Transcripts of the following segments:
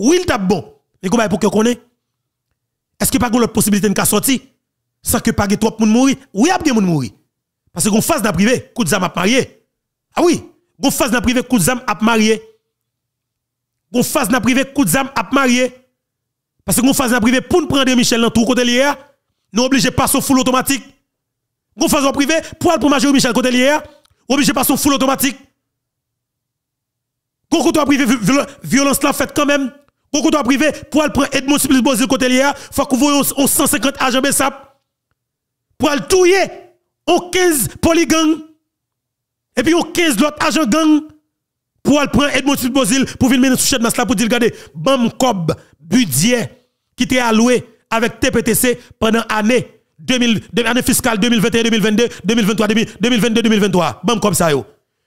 Oui, il tape bon. Mais comment pour que connaît Est-ce que pas l'autre possibilité de sortir sans que pas trop moun mourir Oui, il y moun mourir. Parce qu'on fasse dans privé, coup de zam a marié. Ah oui, on fasse dans privé, coup de zam a marié. On fasse dans privé, coup de zam a marié. Parce qu'on fasse dans privé pour nous prendre Michel dans tout côté lié, nous obligé pas son full automatique. On fasse en privé pour aller pour manger Michel côté lié, obligé pas son full automatique. Quand on privé violence la fait quand même pour comptoir privé, pour aller prendre Edmond Siblis Bozil côté il faut qu'on voit 150 agents BSAP. Pour aller touiller, on 15 polygang. Et puis on 15 l'autre agents gang. Pour aller prendre Edmond Siblis pour venir mettre sous masse là pour dire regardez, bam cob budget qui était alloué avec TPTC pendant l'année année fiscale 2021, 2022, 2023, 2022, 2023. Bam comme ça yo.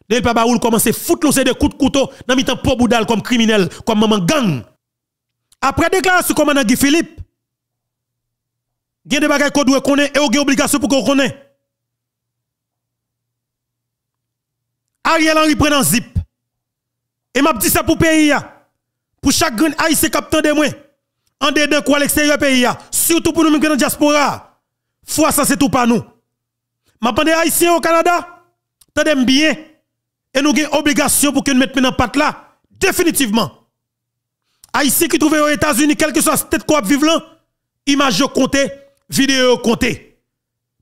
Depuis Babaoul commence à foutre l'océan de coups de couteau dans mi-temps pour boudal comme criminel, comme maman gang. Après déclaration commandant Guy Philippe, il y a des bagages qu'on doit connaître et il a des obligations pour qu'on connaisse. Ariel Henry prend un zip. Et m'a dit ça pour le pays Pour chaque grand haïtien captant de moi. En dedans quoi l'extérieur pays surtout pour nous qui dans diaspora. Foi ça c'est tout pour nous. M'a des haïtien au Canada, des bien et nous avons obligation pour que nous mettions dans patte là définitivement. Haïti qui trouvait aux États-Unis, quel que soit cette quoi vivre là, image compté, vidéo compté.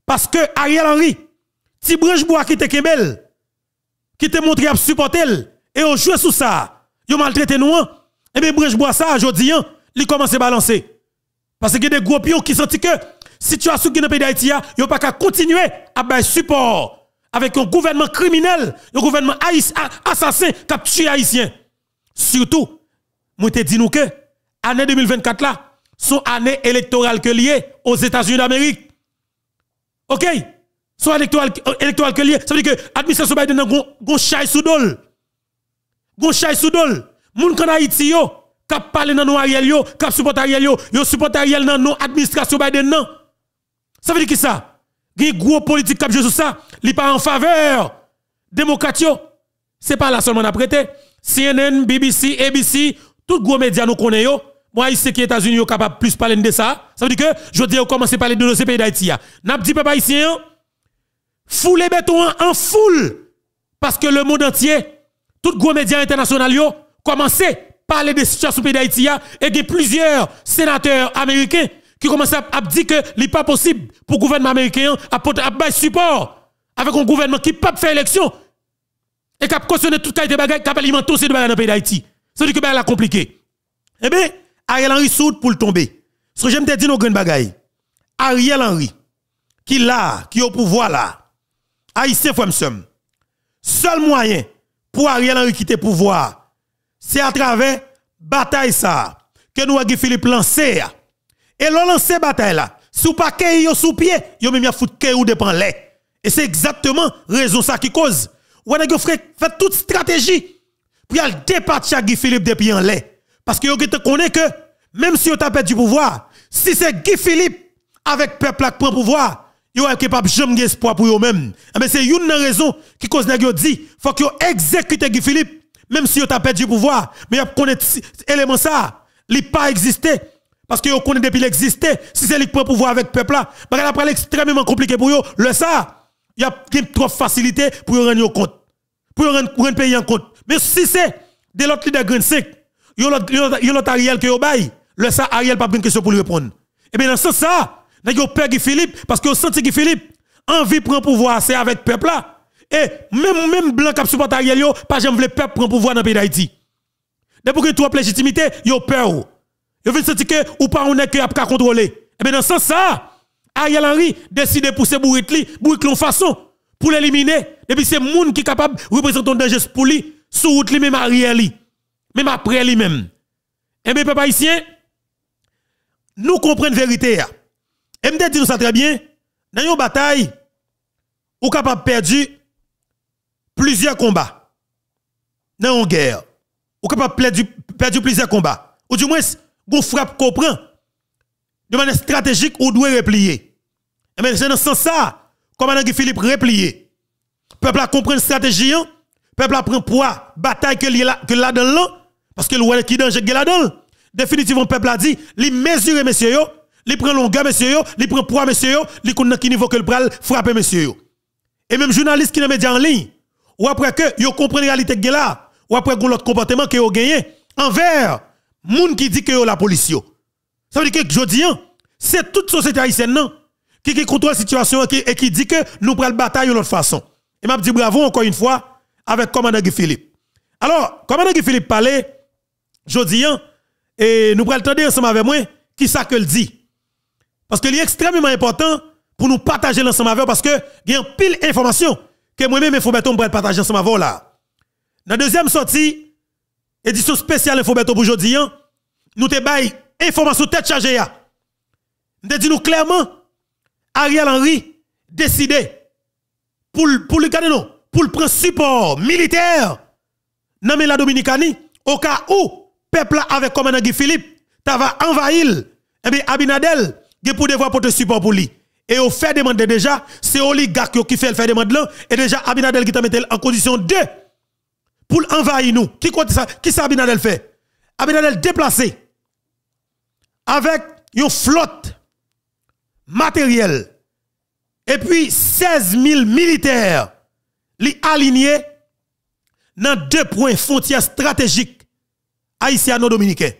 Parce que Ariel Henry, si branche bois qui te kemel, qui te montré à supporter, et on joue sous ça, ont maltraité nous, et hein. eh bien branche bois ça, aujourd'hui, hein, il commence à balancer. Parce qu'il y a des gros qui sentent que situation qui dans le pays d'Haïti, hein, a pas qu'à continuer à faire support avec un gouvernement criminel, un gouvernement assassin qui a tué Haïtien. Surtout, moi te dis que année 2024 là son année électorale que liée aux États-Unis d'Amérique. OK Son électorale que liée, ça veut dire que l'administration Biden n'a gon chay sous dol. Gon gens sous dol. Moun kan Haïti yo, kap parler dans nos Ariel yo, kap supporter Ariel yo, yo supporter Ariel dans nos administration Biden Ça veut dire qui ça Gen gros politique kap ça, li pas en faveur démocratie. C'est pas là seulement à prêter. CNN, BBC, ABC, tout gros média nous connaît Moi, ici, sais États-Unis, sont capable plus parler de ça. Ça veut dire que, je dis, commencer à parler de nos pays d'Haïti. N'a dit, papa, ici, hein. foule béton hein, en foule. Parce que le monde entier, tout gros média international yo, commence à parler de situation pays d'Haïti. Et il y a plusieurs sénateurs américains qui commencent à dire que n'est pas possible pour le gouvernement américain à un support avec un gouvernement qui peut pas faire élection et qui a tout toute qualité de bagaille, qui a alimenté ces de bagages dans le pays d'Haïti cest à dire que ben, la compliqué. Eh bien, Ariel Henry soude pour le tomber. Ce que j'aime te dire, nos grandes bagailles. Ariel Henry, qui là, qui au pouvoir là, aïssé Fouemsem, seul moyen pour Ariel Henry quitter le pouvoir, c'est à travers bataille ça, que nous avons Philippe lancé. Et l'on lancé bataille là, sous paquet, yon sous pied, Yon même foutu que ou dépend Et c'est exactement raison ça qui cause. Ou on fait toute stratégie pour y départir Guy Philippe depuis en l'air. Parce que vous connaissez que, même si vous perdu du pouvoir, si c'est Guy Philippe avec peuple qui prend pouvoir, vous êtes capable de jamais espoir pour vous-même. Mais eh ben, c'est une raison qui cause que dit, faut que vous exécutez Guy Philippe, même si vous perdu du pouvoir, mais vous connaissez élément ça, il pas existé. Parce que vous connaissez depuis l'exister. si c'est lui qui prend pouvoir avec peuple là, bah, après extrêmement compliqué pour vous, le ça, il y a trop facilité pour vous rendre compte. Pour vous rendre, rendre pays en compte. Mais si c'est de l'autre leader Green 5, il y a l'autre Ariel qui est le ça Ariel pas une question pour lui répondre. Et eh bien dans ce sens y a peur Guy Philippe parce que senti que Philippe envie prend pouvoir c'est avec peuple là. Et même même blanc qui supporte Ariel yo, pas j'aime le peuple prend pouvoir dans le pays d'Haïti. Depuis que tu as légitimité, yo peur. Yo veut sentir que ou pas on est que a contrôler. Et eh bien dans ce sens ça, Ariel Henry décide de pousser Bourritli, Bourritli en façon pour l'éliminer. Et puis c'est monde qui est capable de représenter un danger pour lui sous route même arrière même après lui même. Eh bien, papa ici, nous comprenons la vérité. Et me dit ça très bien, dans une bataille, ou capable perdre plusieurs combats. Dans une guerre, ou capable perdu, perdu plusieurs combats. Ou du moins, vous frappe comprend. De manière stratégique, ou doit replier. Et eh bien, c'est dans ce sens ça, comment Philippe replier. Peuple a compris la stratégie, hein peuple a pris poids, bataille que là dans l'an, parce que le qui danger que là dedans Définitivement, peuple a dit, il mesure, messieurs, il prend longueur, messieurs, il prend poids, messieurs, il connaît qui niveau que le pral frappe, messieurs. Et même journalistes qui ont média en ligne, ou après que, yo comprennent la réalité que là, ou après que l'autre comportement que ont gagné, envers, gens qui dit que la police Ça veut dire que, aujourd'hui... Hein, c'est toute société haïtienne, non? Hein, qui, contrôle la situation et qui, dit que nous prenons la bataille de notre façon. Et m'a dis bravo encore une fois avec commandant Guy Philippe. Alors, commandant Guy Philippe parlait, dis, hein, et nous prenons le ensemble avec moi, qui ça que le dit. Parce que est extrêmement important pour nous partager l'ensemble avec vous, parce que il y a pile d'informations que moi-même, il faut partager ensemble avec vous là. Dans la deuxième sortie, édition spéciale Infobeto pour aujourd'hui, hein, nous te bail information tête chargée. Hein. Nous dit nous clairement, Ariel Henry décidé pour, pour le canon, pour le prendre support militaire dans la Dominicanie, au cas où le peuple avec commandant Philippe, va envahir, et eh bien Abinadel, qui pour devoir porter support pour lui. Et au fait demander déjà, c'est oligarque qui fait le fait demander là, et déjà Abinadel qui t'a mis en condition de pour envahir nous. Qui compte ça? Qui ça Abinadel fait? Abinadel déplacé avec une flotte matérielle et puis 16 000 militaires li aligné dans deux points frontières stratégiques haïtiano-dominicains.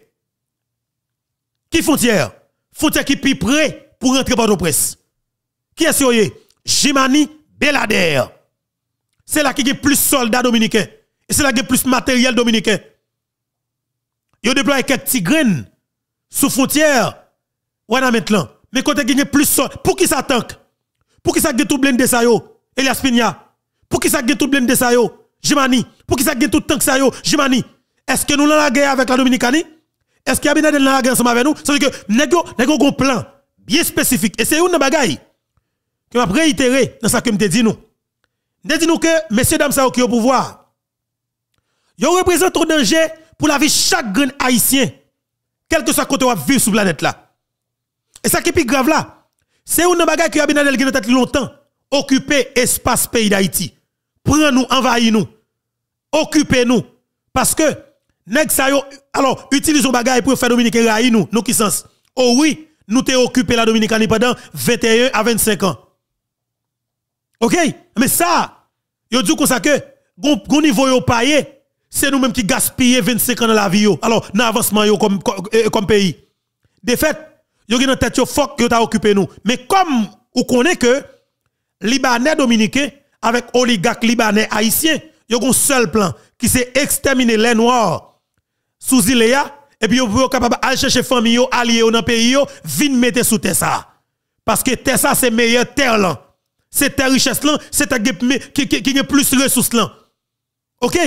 Qui frontière? Frontière qui est prêt pour rentrer par nos presse. Qui est ce Jimani Belader. C'est là qui a plus soldats dominicains. Et c'est là qui a plus matériel dominicain. Yo déployé quelques tigrines sous frontière. Ouais, maintenant. Mais quand il y a plus soldats, pour qui ça tank? Pour qui ça a tout blindé ça yo? Elias Pina. Pour qui ça gagne tout blindé ça yo? Jimani. Pour qui ça gagne tout tank ça yo? Jimani. Est-ce que nous dans la guerre avec la Dominicanie? Est-ce qu'il y a la guerre ensemble avec nous? C'est-à-dire que nous avons un plan bien spécifique et c'est une bagaille que m'a réitéré dans ce que me dit nous. Ne dit nous que messieurs dames ça qui au pouvoir. Yo représente un danger pour la vie de chaque grand haïtien quel que soit côté où vivre sur la planète là. Et ça qui est plus grave là, c'est une bagaille qui a bien qui longtemps, occuper espace pays d'Haïti prends nous, envahis nous, occupez nous. Parce que, nèg sa yo, alors, utilisons bagaille pour faire Dominicain raï nous, nous qui sens. Oh oui, nous t'es occupé la Dominicaine pendant 21 à 25 ans. OK? Mais ça, yo dit comme ça que, gon niveau yo paye, c'est nous même qui gaspillons 25 ans dans la vie yo. Alors, dans l'avancement yo comme, euh, pays. De fait, yo gen tête yo fok yo t'a occupé nous. Mais comme, ou connaît que, Libanais Dominicain, avec oligarques libanais haïtiens, y a un seul plan qui c'est exterminer les noirs sous Iléa et puis vous êtes capable d'aller chercher famille alliés dans le pays venir mettre sous Tessa parce que Tessa c'est meilleure terre là c'est terre richesse là c'est terre qui qui plus de ressources là OK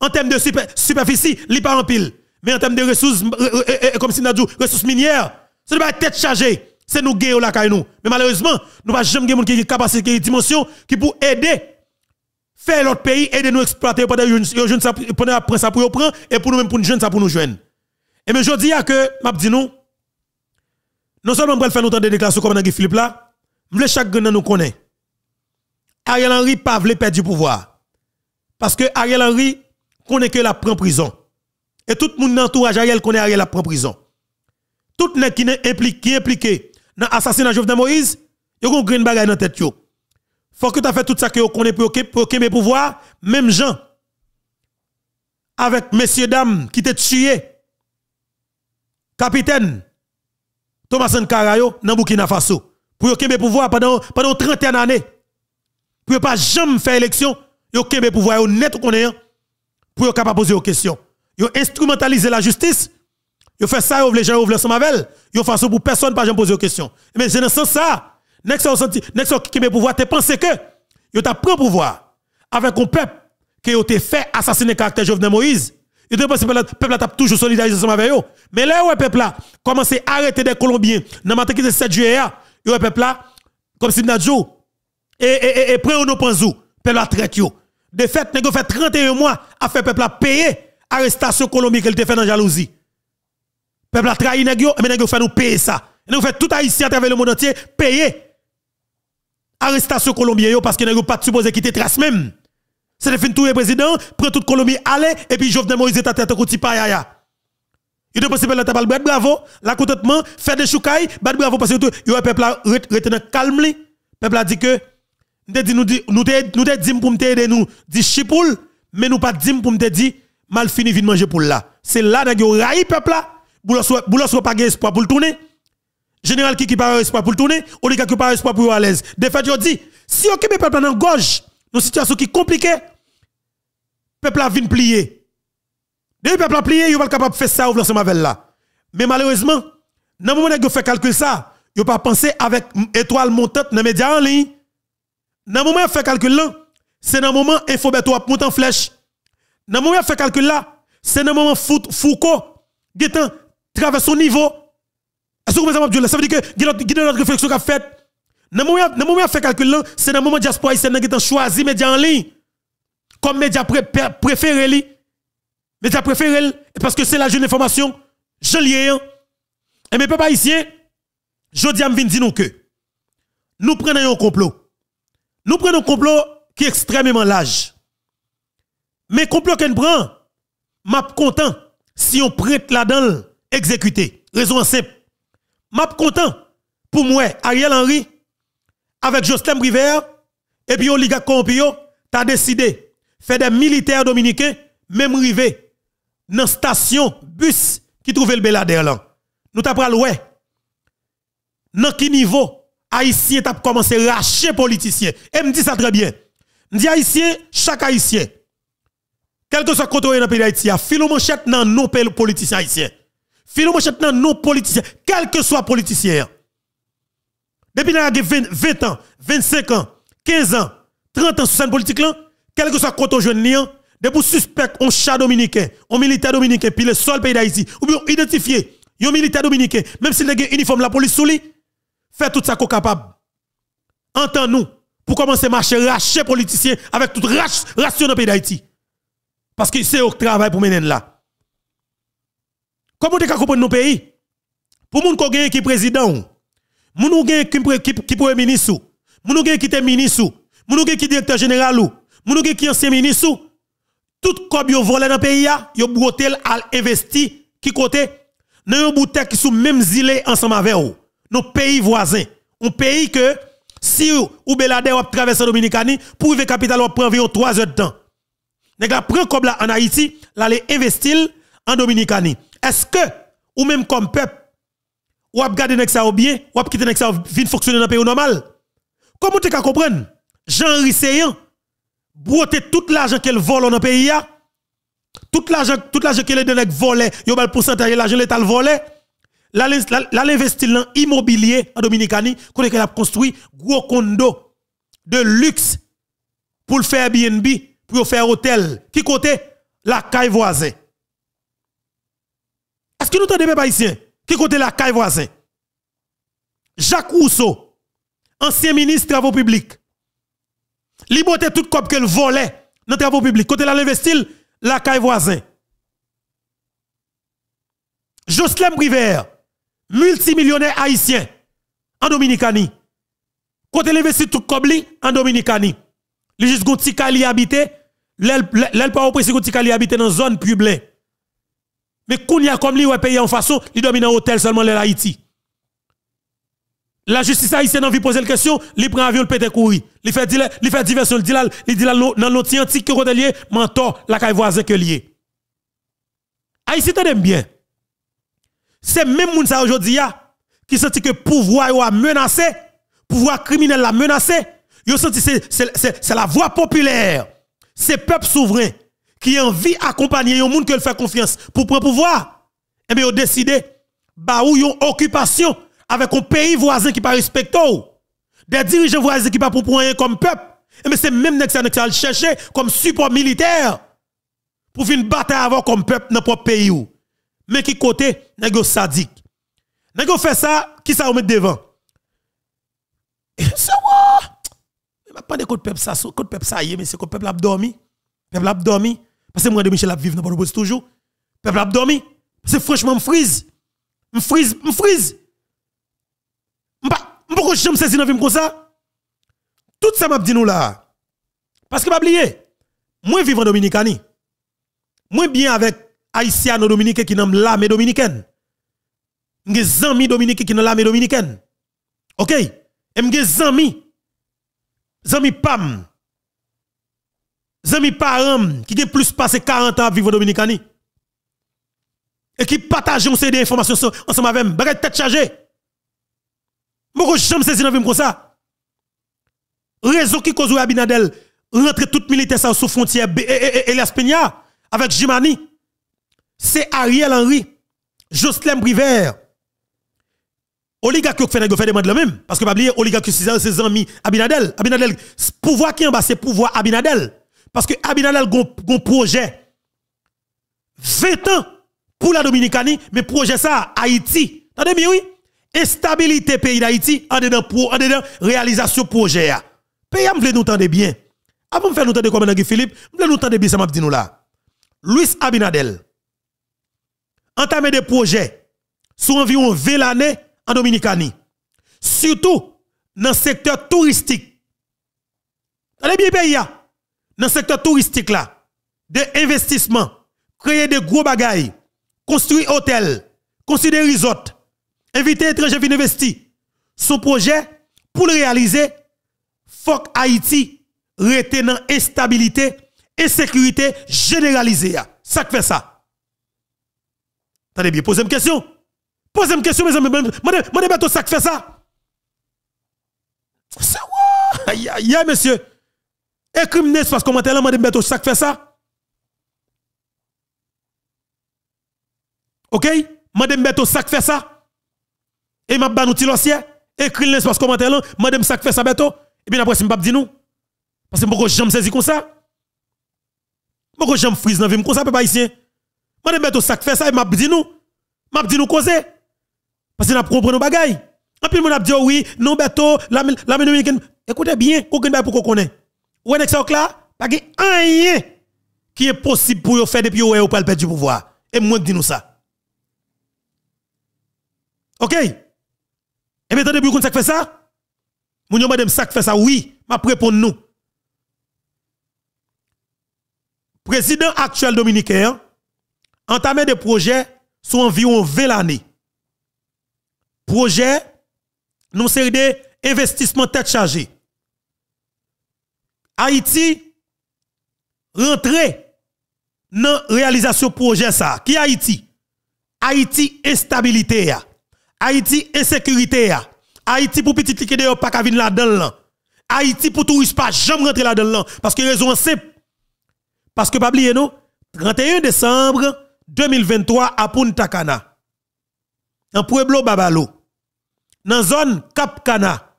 en termes de superficie n'est pas en pile mais en termes de ressources euh, euh, euh, comme si nous ressources minières c'est pas tête chargée c'est nous là la nous. Mais malheureusement, nous pas jamais quelqu'un qui a capacité, dimension, qui pour aider, faire l'autre pays, aider nous exploiter pendant que ça après ça pour prendre, et pour nous même pour nous jeunes, ça pour nous jeunes. Et mais je dis à que, m'a dit nous, non seulement pour faire nous des déclarations comme dans Philippe là, mais chaque nous connaît. Ariel Henry pas perdre du pouvoir. Parce que Ariel Henry connaît que la prend prison. Et tout le monde entourage Ariel connaît Ariel la prend prison. Tout le monde qui est impliqué, dans l'assassinat Jovenel Moïse, il y a une grande dans la tête. Il faut que tu as fait tout ça que vous connais pour que mes pouvoirs, même gens, avec messieurs, dames qui t'ont tué, capitaine Thomas Nkara, dans Burkina Faso, pour que mes pouvoirs pendant, pendant 31 années, pour pas jamais faire élection, yo kembe pouvoir honnête qu'on est pour capable poser aux questions. Yo instrumentaliser la justice Yo fait ça, yo les gens, les vle ensemble avec Yo ça pour personne pas posé des question. Mais c'est eh dans le sens ça. Next so senti, next qui met pouvoir te penser que yo t'a pris pouvoir avec un peuple que yo été fait assassiner caractère Jovenel Moïse. Yo te pense que le peuple t'a toujours solidarisé avec yo. Mais là ouais peuple a commencé à arrêter des Colombiens dans matin qui 7 juillet yo peuple là comme si Nadjo et et et, et prend nos le peuple la traite De fait, avez fait 31 mois à faire peuple à payer arrestation colombienne qu'elle te fait dans jalousie. Peuple a trahi nèg mais nèg fait nous payer ça. Nous fait tout haïtien à travers le monde entier payer arrestation colombien parce que nèg yo pas supposé quitter trace même. C'est le fin tout le président, prend toute Colombie aller et puis Jovenel Moïse ta à tête côté payaya. Il est possible la table bravo, la contentement, fait des choukai bad bravo parce que le peuple a retenu calme li. Peuple a dit que nous dit nous nous nous dit pour m'te nous, dit chipoul mais nous pas dit pour m'te dit mal fini de manger pour là. C'est là que yo raï peuple là. Boulos pas espoir pour le tourner. Général qui qui pas espoir pour le tourner, ne qui pas espoir pour à l'aise. De fait, je dis, si on peuple peuple en gorge, une situation qui est compliquée, peuple a vint plier. le peuple a plié, il pas capable de faire ça ou ce avec là. Mais malheureusement, dans le moment où fait calcul ça, il pas pensé avec étoile montante dans les médias en ligne. Dans le moment où fait calcul là, c'est dans le moment où Infobeto a monté en flèche. Dans le moment où fait calcul là, c'est dans le moment où traverse son niveau. Est-ce que vous Ça veut dire que, il y a réflexion qui a faite. Dans le moment où a fait calcul, c'est dans le moment où diaspora a choisi médias en ligne. Comme média préféré, média préféré, parce que c'est la jeune information. Je l'ai. Hein. Et mes papa ici, je dis à nous que nous prenons un complot. Nous prenons un complot qui est extrêmement large. Mais complot qu'on prend, je suis content si on prête là-dedans exécuté. Raison simple. suis content pour moi, Ariel Henry, avec Justin River et puis Oliga Tu as décidé de faire des militaires dominicains, même River, dans la station bus qui trouvait le Belader Nous t'apprenons le ouais. Dans quel niveau haïtien t'a commencé à racher politiciens. Et me dit ça très bien. Je dis haïtien, chaque haïtien, quel que soit côté dans le pays d'Haïti, a filo manchette dans nos politiciens haïtiens mouchet maintenant nos politiciens, quel que soit politicien. Depuis a 20, 20 ans, 25 ans, 15 ans, 30 ans sur scène politique là, quel que soit côté jeune lien, depuis suspect un chat dominicain, un militaire dominicain puis le seul pays d'Haïti ou bien identifié un militaire dominicain même s'il n'a un uniforme la police sous fait tout ça qu'on capable. Entends-nous pour commencer à marcher racher politicien avec toute dans le pays d'Haïti. Parce que c'est au travail pour mener là. Comment vous comprenez nos pays Pour les qui qui président, moun qui qui premier ministre, ceux qui sont ministre, moun qui qui directeur général ou, moun qui qui ancien ministre, tout comme yo volé dans le pays a, yo brotel qui côté dans les bouteille qui sont même île ensemble avec dans Nos pays voisins, un pays que si ou Belade ou traverser Dominicani pour vivre capital ou prend environ trois heures de temps. prenez la prend comme là en Haïti, vous allez investir en Dominicani. Est-ce que, ou même comme peuple, ou ap garder nek bien, ou ap quitter nek sa ou fonctionner dans le pays normal? Comment tu peux comprendre? Jean-Henri brote tout l'argent qu'elle vole dans le pays, tout l'argent tout l'argent qu'elle donne volé, yo bal pourcentage l'argent l'État volé. la l'investi dans immobilier en Dominicani, quand qu'elle a construit gros condo de luxe pour faire Airbnb, pour faire hôtel. Qui côté la caille voisine. Est-ce que nous t'en des haïtiens qui côté la caille voisin? Jacques Rousseau, ancien ministre des travaux publics, liberté tout cop qu'elle volait dans les travaux publics. Côté la l'investil, la caille voisin. Jocelyn Privert, multimillionnaire haïtien en Dominicanie. Côté l'investit tout cobli en Dominicanie. Li juste gon ti habité, l'elle pas oppressé ti habité dans zone publique. Mais y a comme lui, ouais, payer en façon, il domine un hôtel seulement les Haïti. La justice haïtienne a envie de poser la question, il prend avion, le pété courir. Il fait, il fait diversion, il dit là, il dit là, dans l'outil antique que est lié, mentor, la caille voisin que lié. Haïti, bien. C'est même moun ça aujourd'hui, qui sentit que le pouvoir a menacé, le pouvoir criminel l'a menacé, yo senti c'est la voix populaire, c'est peuple souverain qui a envie d'accompagner les monde qui fait confiance pour prendre pouvoir, Et eh bien, ont décidé, bah, une occupation avec un pays voisin qui pas respecte Des dirigeants voisins qui pas pour rien comme peuple. Et eh bien, c'est même ce qui le chercher comme support militaire pour faire une bataille comme peuple dans propre pays Mais qui côté, n'est sadique. Vous fait ça, qui ça met devant? C'est quoi? Mais pas de peuple ça, peuple ça y est, mais c'est que peuple a dormi. Peuple a dormi. Parce que moi, de Michel a vivre dans le toujours. Peuple a dormi. Parce que franchement, je frise. Je frise, je frise. Je ne sais pas dans la vie comme ça. Tout ça m'a dit nous là. Parce que pas oublier, moi vivre en Dominicanie. Moi bien avec haïtiens dominicains qui n'ont l'armée dominicaine. un amis dominicains qui n'ont l'armée dominicaine. OK Et amis amis pam amis parents qui ont plus passé 40 ans à vivre au et qui partagent ces informations ensemble avec moi, baguette tête chargée. Moi, je ne jamais saisi dans comme ça. Raison qui cause Abinadel rentrer tout militaire sous frontière e- e- e- Elias Peña avec Jimani. C'est Ariel Henry, Jocelyn Briver, oligarque qui fait fait demande le même parce que pas oublier oligarque c'est ses amis Abinadel Abinadel pouvoir qui en bas c'est pouvoir Abinadel parce que Abinadel a un projet. 20 ans pour la Dominicanie, mais projet ça, Haïti. Attendez bien, oui. Instabilité pays d'Haïti, en dedans, pour, en dedans, réalisation projet. Pays, vous nous entendre bien. Avant de faire nous entendre comme Guy Philippe, veut nous entendre bien, ça m'a dit nous là. Luis Abinadel, entamé des projets sur environ 20 années en Dominicanie. Surtout dans le secteur touristique. Allez bien, pays. Ya dans le secteur touristique là, de investissement, créer des gros bagailles, construire hôtel, construire des resorts, inviter étrangers à investir. Son projet, pour le réaliser, faut Haïti retenant instabilité et sécurité généralisée. Ça fait ça. Attendez bien, posez une question. Posez une question, mes amis. Mandez-moi ça fait ça. C'est quoi? Aïe, aïe, monsieur. Et crime pas comment elle dit demandé de sac fait ça? Ok? Madame Beto sac fait ça. Et m'a ban outil l'ossier. Écrit l'espace commentaire là. Madame sac fait ça Beto. Et bien après, si m'a dit nous. Parce que beaucoup me saisissent comme ça. Beaucoup me frise dans vie comme ça, papa ici. Madame Beto sac fait ça et m'a dit nous. M'a dit nous causer. Parce que n'a compris nos bagailles. En plus, mon a dit oui, non Beto, la, la, Écoutez bien, aucun bail pour qu'on connaît. E e e ou est-ce que là, a rien qui est possible pour faire depuis ou pas perdre du pouvoir. Et moi dis nous ça. OK Et maintenant depuis qu'on fait ça Vous avez fait ça oui, m'a répondre nous. Président actuel dominicain entamé des projets sur environ 20 années. Projet nous série d'investissements tête chargée Haïti rentrer dans la réalisation projet ça. Qui Haïti? Haïti instabilité Haïti insécurité Haïti pour petit ne de pas qu'à venir là-dedans. Haïti pour touristes pas jamais rentrer là-dedans parce que raison simple. Parce que pas oublier non, 31 décembre 2023 à Punta Cana. En Pueblo Babalo. Dans zone Cap Cana.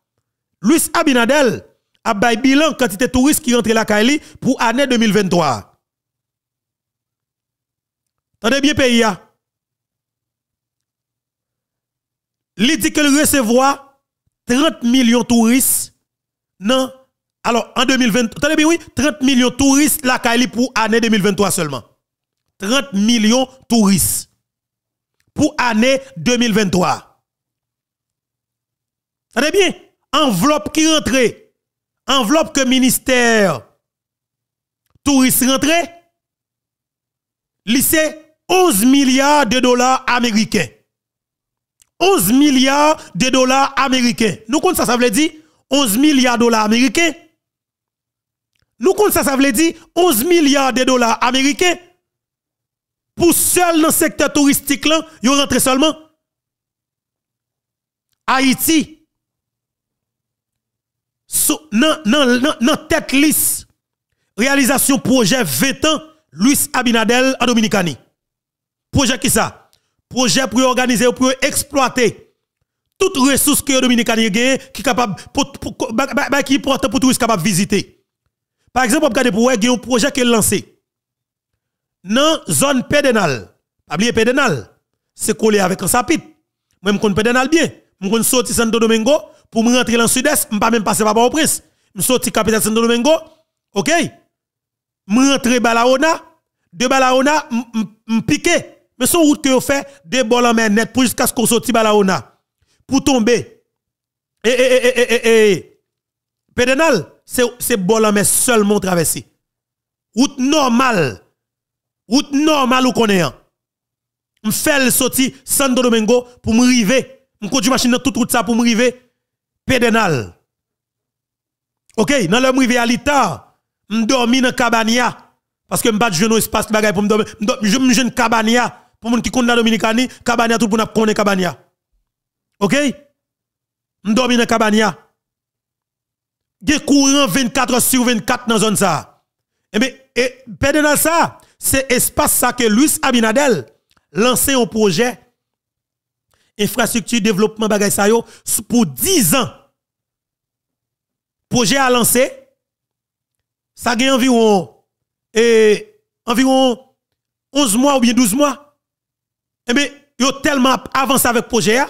Luis Abinadel à bay bilan quantité touristes qui rentrent la Kaili pour année 2023. Tenez bien pays hein. L'idée recevra 30 millions de touristes non alors en 2020 bien oui 30 millions de touristes la Kaili pour année 2023 seulement. 30 millions de touristes pour année 2023. très bien enveloppe qui rentre enveloppe que ministère touriste rentré, lycée 11 milliards de dollars américains. 11 milliards de dollars américains. Nous comptons ça, ça veut dire 11 milliards de dollars américains. Nous comptons ça, ça veut dire 11 milliards de dollars américains. Pour seul dans le secteur touristique, là, ils rentré seulement. Haïti, dans nan, nan, nan, tête lisse réalisation projet 20 ans Luis Abinadel en Dominicani. Projet qui ça Projet pour organiser pour exploiter toutes ressources que Dominicani gagne qui capable pour, bah, bah, bah, qui porte pour capable visiter. Par exemple, regardez pour il y a un projet qui est lancé dans zone pédénale. Pas oublier c'est collé avec un sapit. Même qu'on pédénale bien, on sorti Santo Domingo pour me rentrer dans le sud-est, je ne pas même passer par Port-au-Prince. Je sorti capitale Santo Domingo, ok? Je rentre Balaona, de Balaona, je pique. Mais son route que vous fait, de bol en mer net pour jusqu'à ce qu'on à Balaona. Pour tomber. Et, et, et, et, et, Pédénal, c'est bol en mer seulement traversé. Route normale. Route normale où on est. Hein. Je fais le sorti Santo Domingo pour me river. Je conduis machine dans toute route pour me river. Pédénal. OK, dans le rivé à l'État, m'dormi dans Cabania. Parce que m'bat jeune espace bagay pour m'dormir. Je m'jeune Cabania. Pour moun qui compte la Dominicanie, Cabania tout pour n'a Cabania. OK? M'dormi dans Cabania. Je courant 24 sur 24 dans zone ça. Et eh eh, Pédénal ça, c'est espace ça que Luis Abinadel lancé un projet infrastructure, développement, bagaille pour 10 ans. Projet à lancer, ça a environ, eh, environ 11 mois ou bien 12 mois. et eh bien, yo tellement avancé avec projet, a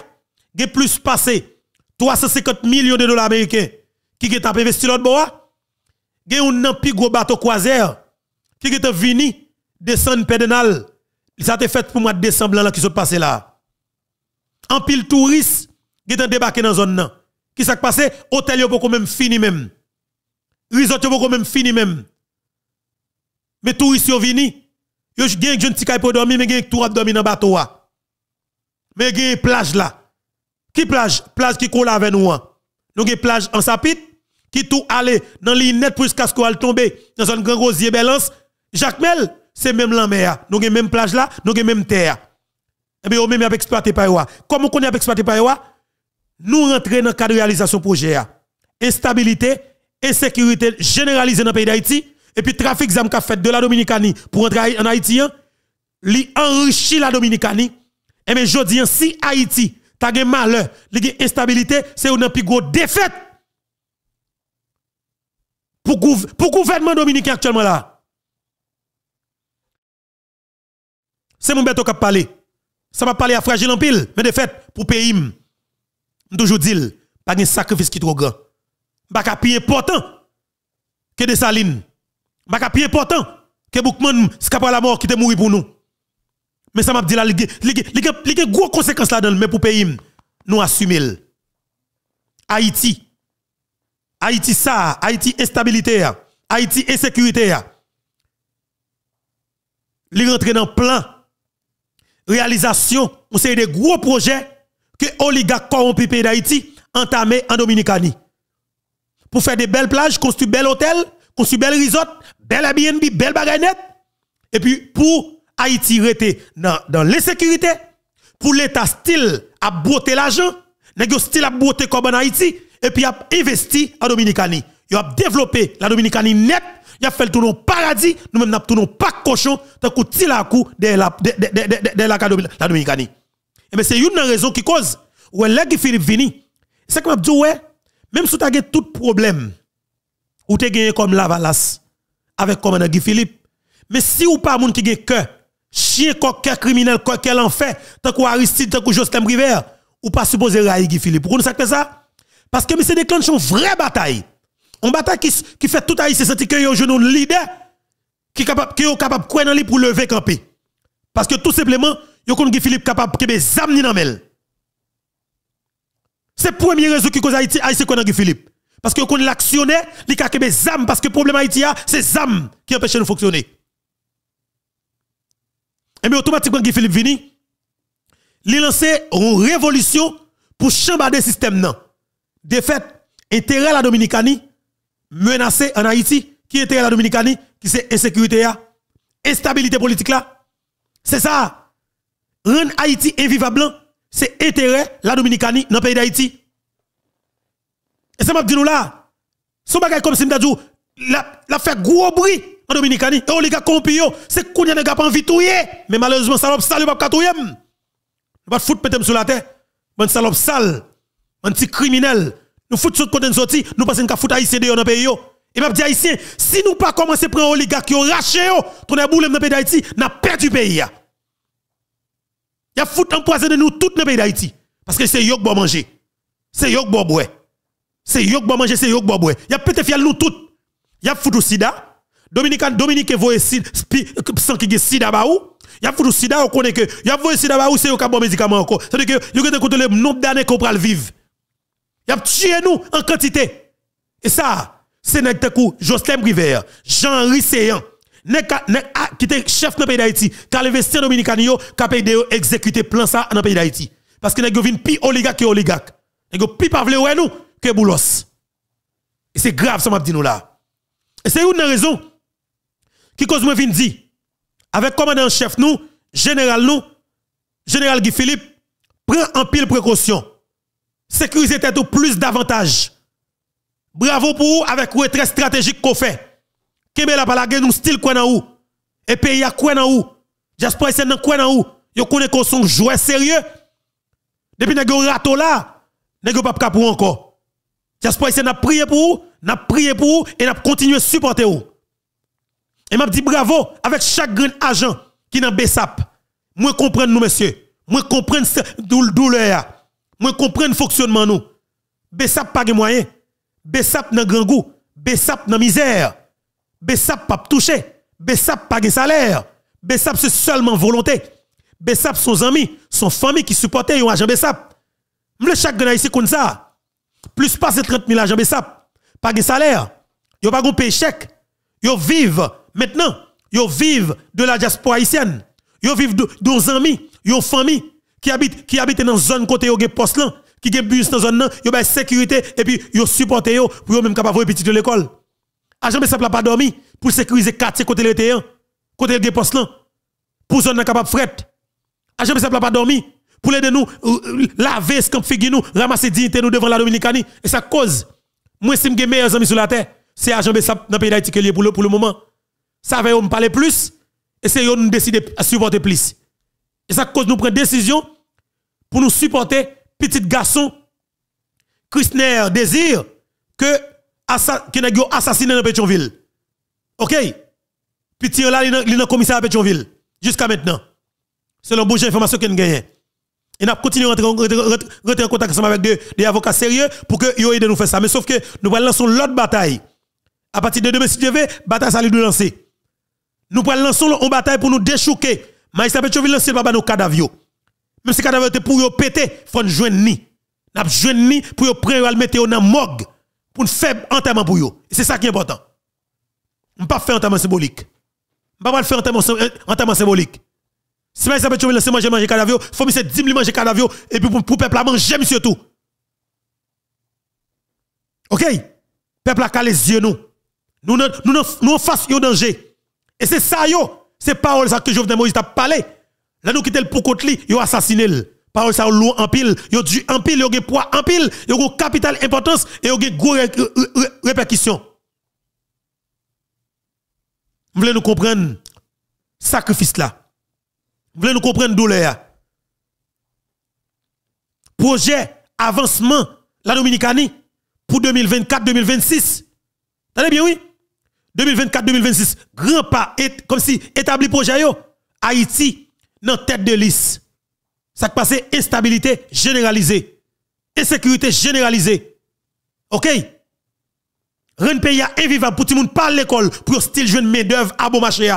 plus passé 350 millions de dollars américains qui ont investi l'autre bois. Gen un plus gros bateau croiseur qui est venu descendre Pédenal. Ça a été fait pour moi de décembre là qui se passé là en pile touriste qui est débarqué dans zone zone. Qui s'est passé? Hôtel yon beaucoup même fini même. Resort yon beaucoup même fini même. Mais touristes yon vini. Yo gen un petit pour dormir mais gen tour dormir dans bateau ah. Mais gen plage là. Qui plage? Plage qui colle avec nous. Ah. Nous gen plage en sapit qui tout aller dans l'inette pour jusqu'à ce qu'on tombe dans un grand rosier balance. Jacques Mel, c'est même la mer. Ah. Nous gen même plage là, nous gen même terre. Et eh bien, on même exploité par eux. Comme on connaît exploité par eux, nous rentrons dans le cadre de réalisation projet. Hein. Instabilité, insécurité généralisée dans le pays d'Haïti, et puis trafic qui a fait de la Dominicanie pour entrer en Haïti, hein, li enrichit la Dominicanie. Et eh bien, je dis, hein, si Haïti t'a un malheur, li instabilité, c'est une plus défaite pour le gouvernement dominicain actuellement là. C'est mon qui a parlé. Ça m'a parlé à fragile en pile, mais de fait, pour pays, je toujours dit, pas de sacrifice qui est trop grand. Pas plus important que des salines. Pas plus important que Boukman, à la mort qui est mort pour nous. Mais ça m'a dit là, il y a gros conséquences là-dedans, mais pour pays, nous assumons Haïti, Haïti ça, Haïti instabilité, Haïti insécurité. Il rentre dans le plan réalisation, on sait des gros projets que oligarques corrompus pays d'Haïti entamé en Dominicanie. Pour faire des belles plages, construire bel hôtel, construire bel resort, bel Airbnb, bel baganette. Et puis pour Haïti rester dans, dans l'insécurité, pour l'État style à botter l'argent, nèg style à botter comme en Haïti, et puis a investi en Dominicanie. Ils a développé la Dominicanie net il a fait le tour au paradis, nous même n'a pas cochon, tant que la coup de la de la la Dominicanie. Et eh mais ben, c'est une raison qui cause ou là qui Philippe venu. C'est que je dit ouais, même si tu as tout problème ou tu gagné comme Lavalas avec comme Guy Philippe, mais si ou pas moun qui gagne cœur, chien coquin criminel coquin l'enfer, tant qu'on Aristide, tant qu'on Jostem River, ou pas supposé railler Guy Philippe. Pourquoi nous ça fait ça Parce que c'est déclenche une vraie bataille. On bataille qui, fait tout haïtien sentir que yon jeune leader qui est capable de croire dans lui pour lever campé. Parce que tout simplement, yon kon Philippe capable de ni dans mel. C'est le premier réseau qui cause Haïti, Haïti connaît Philippe. Parce que yon kon l'actionnaire, li ka kebe zam, parce que le problème Haïti c'est zam qui empêche de fonctionner. Et bien automatiquement, Guy Philippe vini, il lance une révolution pour chambarder le système. De fait, intérêt à la Dominicanie, menacé en Haïti, qui était à la Dominicanie, qui c'est insécurité, instabilité politique là. C'est ça. Rendre Haïti invivable, c'est intérêt la Dominicanie dans le pays d'Haïti. Et ça m'a dit nous là. Son bagage comme si m'dadjou, la, la fait gros bruit en Dominicanie. Et on l'a c'est qu'on n'a pas envie de touyer. Mais malheureusement, salope sale, pas touyer. On va foutre sur la terre. salope sale, un petit criminel. Nous foutons le côté de sortie, nous passons à foutre haïtien dehors dans le pays. Et m'a dit haïtien, si nous pas commencer à prendre oligarque qui ont raché, ton boule dans le pays d'Haïti, n'a perdu le pays. Il y a foutu empoisonner nous tout dans le pays d'Haïti. Parce que c'est yok qui bon manger. C'est yok qui bon boire. C'est yok bon manger, c'est eux qui bon boire. Il y a peut-être fiel nous tout. Il y a foutu sida. Dominique, Dominique, voye sida, sans qu'il y ait sida baou. Il y a foutu sida, on connaît que, il y a voye sida baou, c'est eux bon médicament encore. C'est-à-dire que, vous avez le nombre d'années qu'on va vivre y a tué nous en quantité. Et ça, c'est nèg que Jocelyn River, Jean-Henri Seyan, qui était chef dans pays d'Haïti, qui a investi en yo, qui a payé exécuter plan ça dans pays d'Haïti. Parce que avons vinn plus oligarque que oligarque. oligarques. Nous pa plus de nous que boulos. Et c'est grave ça m'a dit nous là. Et c'est une raison qui cause moi vinn dit avec commandant chef nous, général nous, général Guy Philippe prend en pile précaution sécuriser tête au plus davantage Bravo pour vous avec très stratégique qu'on fait. Kembe la palage nous style quoi dans ou. Et pays a quoi dans ou. Jasper c'est dans quoi Vous ou. Yo connaît qu'on son joueur sérieux. Depuis nèg rato là, nèg pas cap pour encore. Jasper c'est n'a prié pour vous, n'a prié pour vous et n'a continué supporter vous. Et m'a dit bravo avec chaque grand agent qui dans BESAP. Moi comprends nous monsieur. Moi comprendre douleur moi comprendre le fonctionnement nous. Besap pas de moyens. Besap n'a grand goût. Besap n'a misère. Besap pas touché. Besap pas de salaire. Besap c'est seulement volonté. Besap son ami, son famille qui supporte yon agent Besap, M'le chaque gagne ici comme ça. Plus pas 30 000 agents Besap, Pas de salaire. Yon pas gon paye chèque. Yon vivent maintenant. Yon vivent de la diaspora haïtienne. Yo vivent de, de nos amis, yo famille qui habitent qui habite dans zone côté au poste là, qui gen bus dans zone là, yo ba sécurité et puis yo supporté yo pour yo même capable voir petit de l'école. Agent mais ça pas dormi pour sécuriser quartier côté l'été hein. côté gen poste là. Pour zone capable fret. Agent ne simple pas dormi pour l'aider nous euh, laver ce qu'on figure nous ramasser dignité nous devant la Dominicanie et ça cause moi si mes meilleurs amis sur la terre c'est agent ça dans le pays d'Haïti que pour le, pour le moment ça va on parler plus et c'est eux nous décider de supporter plus et ça cause nous prend décision pour nous supporter, petit garçon, Christner désir que nous n'a assassiné dans Pétionville. OK Petit là il commissaire à Pétionville jusqu'à maintenant. C'est le d'informations information qu'on gagne. Et a continué à rentrer en contact avec des, avocats sérieux pour que yo aident nous faire ça. Mais sauf que nous allons lancer l'autre bataille. À partir de demain, si Dieu veut, bataille ça nous lancer. Nous allons lancer une bataille pour nous déchouquer. Maïs Pétionville le pas nos cadavres. Même si cadavre était pour péter, faut joindre ni. N'a joindre ni pour vous prendre le mettre dans mog pour faire enterrement pour Et C'est ça qui est important. On pas faire enterrement symbolique. On pas faire enterrement euh, symbolique. Si vous avez laissé manger manger cadavre, faut vous me manger cadavre et puis pour, le peuple à manger monsieur tout. OK Peuple a calé les yeux nous. Nous nous nous nous, danger. Et c'est ça yo, c'est parole ça que de Moïse t'a parlé. Là, nous quittons le Pokotli, ils ont assassiné le. Par ça, en pile, ils ont du en pile, ils ont poids en pile, ils ont capital importance et ils ont gros répercussions. Vous voulez nous comprendre sacrifice là. Vous voulez nous comprendre douleur. Projet, avancement, la Dominicanie pour 2024-2026. Tenez bien, oui. 2024-2026, grand pas, comme si établi projet, yo, Haïti, dans tête de lice. Ça passe instabilité généralisée, insécurité généralisée. OK Ren pays invivable pour tout le monde par l'école pour style jeune main d'œuvre à bon marché.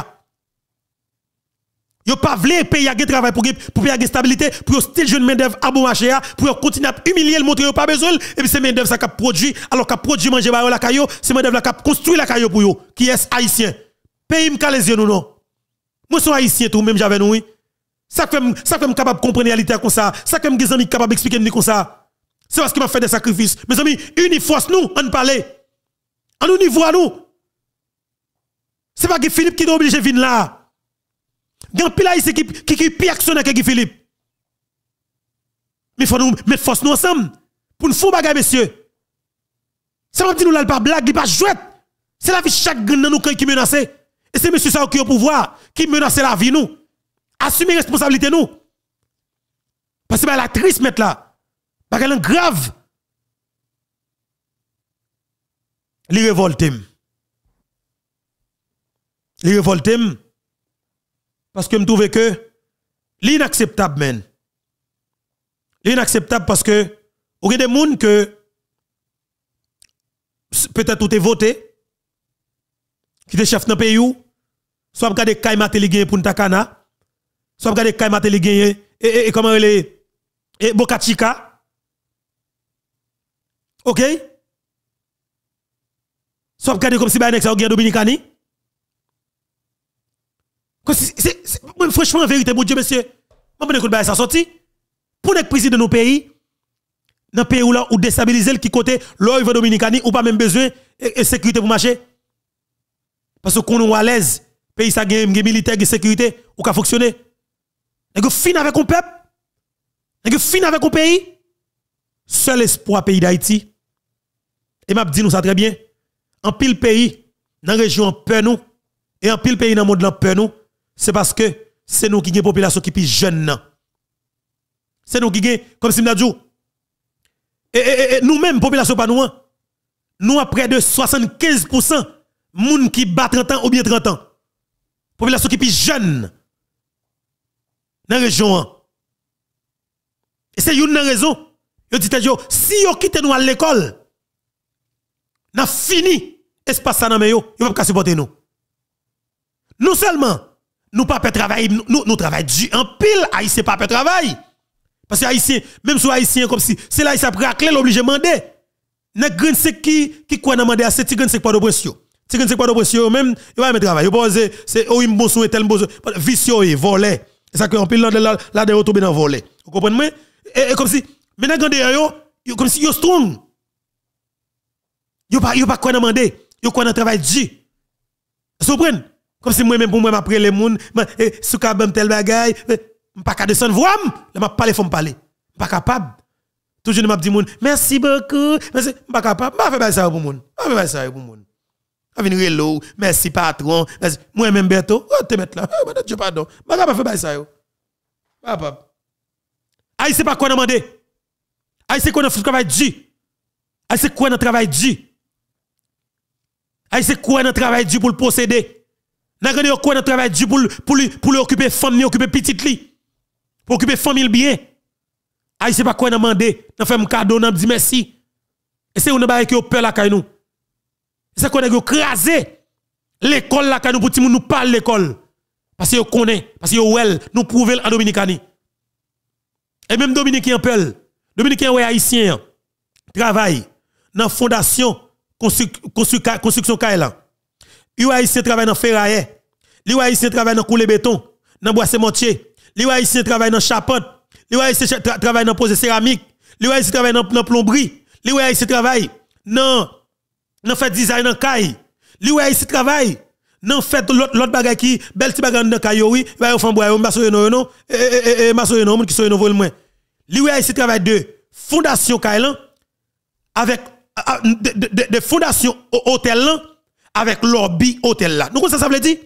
Yo pas vle pays a travail pour pour pays stabilité pour style jeune main d'œuvre à bon marché pour continuer à humilier le montrer yon pas besoin et puis c'est main d'œuvre ça qui produit alors qu'il produit manger ba la caillou c'est main d'œuvre la qui construit la caillou pour yo qui est haïtien pays m'kalésien nous non moi suis haïtien tout même j'avais nous ça fait ça fait capable de comprendre la réalité comme ça. Ça fait mes amis capable d'expliquer comme ça. C'est parce qu'il m'a fait des sacrifices. Mes amis, une force nous, on parle. On nous voit nous. C'est pas que Philippe qui est obligé de venir là. Il y a pile ici qui qui qui pire actionné que Philippe. Mais faut nous mettre force nous ensemble pour nous faire bagarre messieurs. c'est pas dit nous là pas blague, pas jouet. C'est la vie chaque grand nous qui menace. Et c'est monsieur ça qui au pouvoir qui menace la vie nous assumer responsabilité nous. Parce que bah, la triste mettre là. Parce bah, qu'elle est grave. Les révoltés. Les révoltés. Parce que je trouve que l'inacceptable, men. inacceptable parce que, il y a des gens que, peut-être tout est voté, qui sont chef dans le pays, soit ont Kaima Téligé pour Ntakana, Soit regardez Kai les gagné, et, comment elle est, et Boca Chica. Ok? Soit regardez comme si Bayanex a gagné Dominicani. Franchement, la vérité, mon Dieu, monsieur, je ne sais ça sorti. Pour les président de nos pays, dans pays où là, ou déstabiliser qui côté, l'oeuvre Dominicani, ou pas même besoin de sécurité pour marcher. Parce qu'on est à l'aise, pays ça gagne militaire, sécurité, ou qu'à fonctionner que fin avec un peuple. que fin avec un pays. Seul espoir pays d'Haïti. Et m'a dit nous ça très bien. En pile pays dans région peur nous et en pile pays dans le monde peur nous, c'est parce que c'est nous qui avons une population qui est jeune. C'est nous qui avons, comme si nous et, nous-mêmes, population pas nous, hein. nous près de 75% de gens qui bat 30 ans ou bien 30 ans. Population qui est jeune dans la région. Et c'est une raison. Yo dit si yo quitte nous à l'école, n'a fini espace ça dans yo, yo pas supporter nous. Non seulement nous pas travailler, nous nous travail du en pile haïtien pas peut travail. Parce que haïtien, même si haïtien comme si c'est là il s'est raclé l'obligé demander. N'a grand qui qui quoi demander à c'est grand pas de pression. C'est grand pas de pression même il va mettre travail. Yo poser c'est oh il bon soin tel bon soin. et voler ça que en pile là là de retomber dans volet. Vous comprenez moi et, comme si maintenant quand derrière yo comme si yo strong. Yo pas yo pas quoi demander, yo quoi dans travail dur. Vous comprenez Comme si moi même pour moi après les monde, eh, sous ka bam bagaille, bagay, eh, pas ka descendre voir, là m'a parler faut me parler. Pas capable. Toujours m'a dit mon, merci beaucoup, merci pas capable, pas faire ça pour monde, Pas faire ça pour monde venir hello, merci patron, moi même Berto, oh, te mettre là, oh, Dieu pardon, je pas faire ça yo. Papa. ah c'est ah, pas quoi demander. Ah c'est quoi notre travail dit. Ah c'est quoi notre travail dit. Ah c'est quoi notre travail dit pour le posséder. N'a gagné quoi notre travail dit pour pour pour occuper famille, occuper petite li. Pour occuper famille bien. Ah c'est pas quoi demander, dans faire un cadeau, on dit merci. Et c'est une bail qui au peur la caille c'est qu'on a craser l'école là, quand nous pouvons nous de l'école. Parce qu'on connaît, parce que well, nous prouvons en Dominicani. Et même Dominicain pelle, Dominicain ouais haïtien, travaille dans la fondation construction Kaila. Les haïtiens travaille dans ferraille, les haïtiens travaille dans couler béton, dans bois cémentier, les haïtiens travaillent dans chapote, les haïtiens travaillent dans poser céramique, les haïtiens travaillent dans plomberie, les haïtiens travaillent dans nan fait design nan kay, li wè ici travail, nan fait l'autre l'autre bagay ki bel ti bagay nan kay oui, va yo fan boy yo maso yo non non, et et e, e, e, maso yo non moun ki so yo non vol moins. Li wè ici travail de fondation kay lan avec de, de, de, de fondation hôtel lan avec lobby hôtel là. Donc ça ça veut dire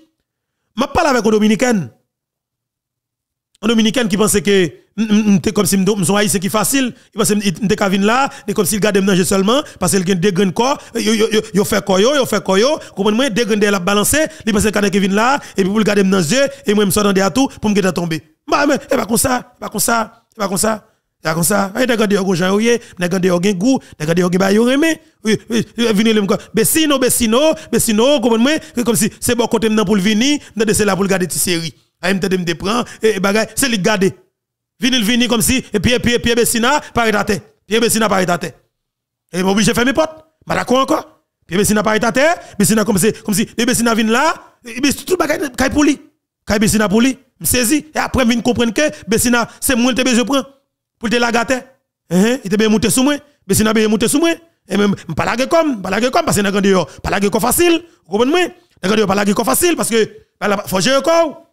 m'a parle avec un Dominicain Un Dominicain qui pensait que c'est comme si nous qui facile il là c'est comme s'il seulement parce qu'il deux corps fait fait la balancer il là et puis vous le gardez dans yeux et moi me tout pour me tomber bah, mais eh, pas comme ça pas comme ça pas comme ça c'est comme ça gens eh, regardez au des goût regardez au moi comme si c'est bon côté pour venir pour garder c'est Vinil vini comme si, et puis, et puis, puis, Bessina, parait à terre. Bessina, parait à terre. Et obligé de faire mes potes. Mais d'accord encore. Pierre Bessina, parait Bessina, comme si, comme si, les Bessina là. Et tout le bagage, caille pour lui. Bessina pour lui. Et après, vine comprendre que Bessina, c'est moi qui besoin prend. Pour te la gâter. Hein, hein? Il te bien monté sous moi. Bessina bien monté sous moi. Et même, pas la comme, pas la comme, parce que n'a pas la comme facile. Vous comprenez? N'a pas la comme facile, parce que, ben, faut gérer encore.